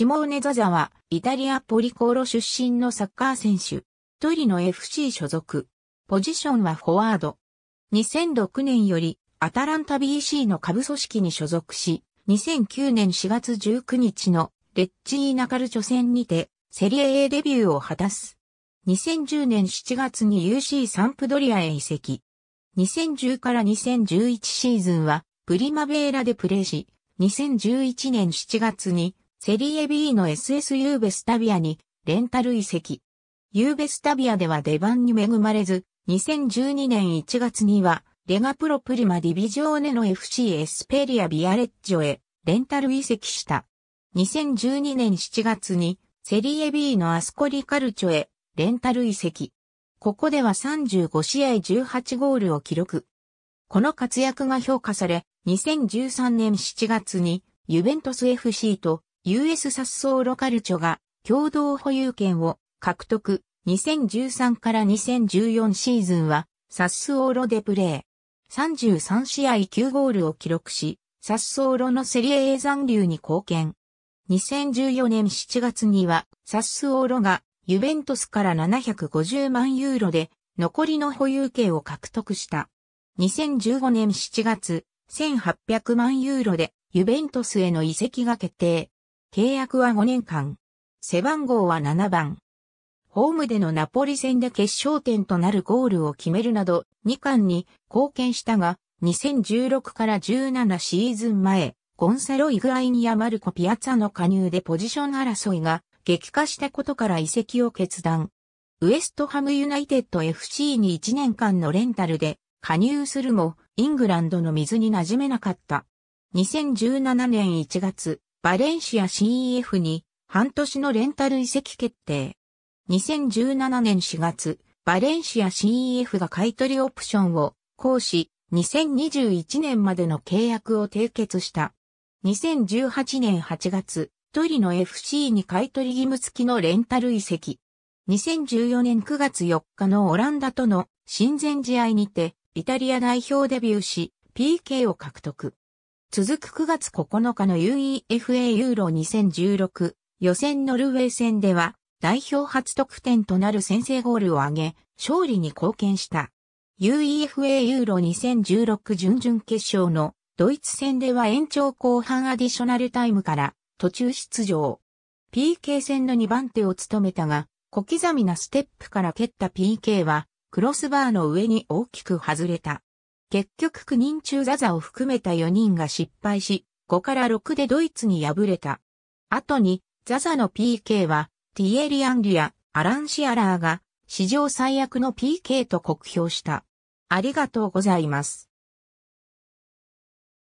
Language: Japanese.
シモーネ・ザザは、イタリア・ポリコーロ出身のサッカー選手。トリノ FC 所属。ポジションはフォワード。2006年より、アタランタ BC の下部組織に所属し、2009年4月19日のレッチーナカルチョ戦にて、セリエ A デビューを果たす。2010年7月に UC サンプドリアへ移籍。2010から2011シーズンは、プリマベーラでプレーし、2011年7月にセリエ B の SS ユーベスタビアにレンタル移籍。ユーベスタビアでは出番に恵まれず、2012年1月には、レガプロプリマディビジョーネの FC エスペリアビアレッジョへレンタル移籍した。2012年7月にセリエ B のアスコリカルチョへレンタル移籍。ここでは35試合18ゴールを記録。この活躍が評価され、2013年7月にユベントス FC と US 殺走ロカルチョが共同保有権を獲得。2013から2014シーズンはサスオーロでプレー。33試合9ゴールを記録し、サスオーロのセリエ A 残留に貢献。2014年7月にはサスオーロがユベントスから750万ユーロで残りの保有権を獲得した。2015年7月、1800万ユーロでユベントスへの移籍が決定。契約は5年間。背番号は7番。ホームでのナポリ戦で決勝点となるゴールを決めるなど、2冠に貢献したが、2016から17シーズン前、ゴンサロ・イグアイニア・マルコ・ピアツァの加入でポジション争いが激化したことから移籍を決断。ウエストハムユナイテッド FC に1年間のレンタルで加入するも、イングランドの水に馴染めなかった。2017年1月、バレンシア CEF に半年のレンタル移籍決定。2017年4月、バレンシア CEF が買取オプションを行使、2021年までの契約を締結した。2018年8月、トリノ FC に買取義務付きのレンタル移籍。2014年9月4日のオランダとの親善試合にて、イタリア代表デビューし、PK を獲得。続く9月9日の UEFA ユーロ2016予選ノルウェー戦では代表初得点となる先制ゴールを挙げ勝利に貢献した。UEFA ユーロ2016準々決勝のドイツ戦では延長後半アディショナルタイムから途中出場。PK 戦の2番手を務めたが、小刻みなステップから蹴った PK はクロスバーの上に大きく外れた。結局9人中ザザを含めた4人が失敗し、5から6でドイツに敗れた。後に、ザザの PK は、ティエリ・アンリやアラン・シアラーが、史上最悪の PK と酷評した。ありがとうございます。